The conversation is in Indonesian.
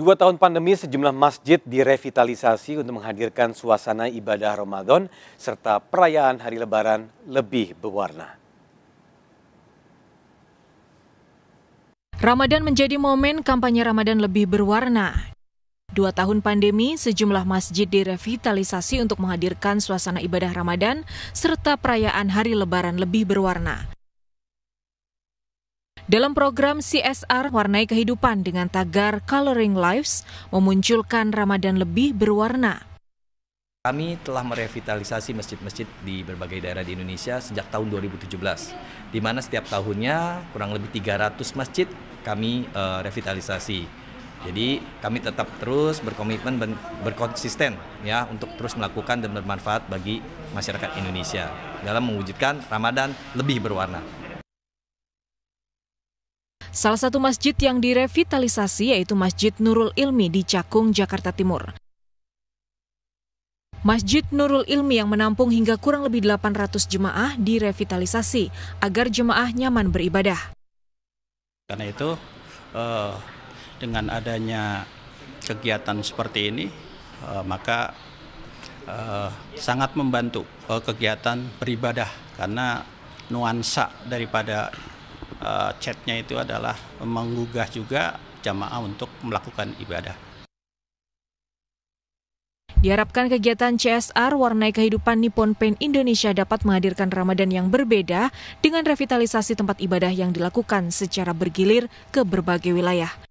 Dua tahun pandemi, sejumlah masjid direvitalisasi untuk menghadirkan suasana ibadah Ramadan serta perayaan hari lebaran lebih berwarna. Ramadan menjadi momen kampanye Ramadan lebih berwarna. Dua tahun pandemi, sejumlah masjid direvitalisasi untuk menghadirkan suasana ibadah Ramadan serta perayaan hari lebaran lebih berwarna. Dalam program CSR Warnai Kehidupan dengan tagar Coloring Lives memunculkan Ramadan lebih berwarna. Kami telah merevitalisasi masjid-masjid di berbagai daerah di Indonesia sejak tahun 2017, di mana setiap tahunnya kurang lebih 300 masjid kami uh, revitalisasi. Jadi kami tetap terus berkomitmen berkonsisten ya untuk terus melakukan dan bermanfaat bagi masyarakat Indonesia dalam mewujudkan Ramadan lebih berwarna. Salah satu masjid yang direvitalisasi yaitu Masjid Nurul Ilmi di Cakung, Jakarta Timur. Masjid Nurul Ilmi yang menampung hingga kurang lebih 800 jemaah direvitalisasi agar jemaah nyaman beribadah. Karena itu eh, dengan adanya kegiatan seperti ini eh, maka eh, sangat membantu kegiatan beribadah karena nuansa daripada uh, chatnya itu adalah menggugah juga jamaah untuk melakukan ibadah. Diharapkan kegiatan CSR warnai kehidupan Nippon Paint Indonesia dapat menghadirkan Ramadan yang berbeda dengan revitalisasi tempat ibadah yang dilakukan secara bergilir ke berbagai wilayah.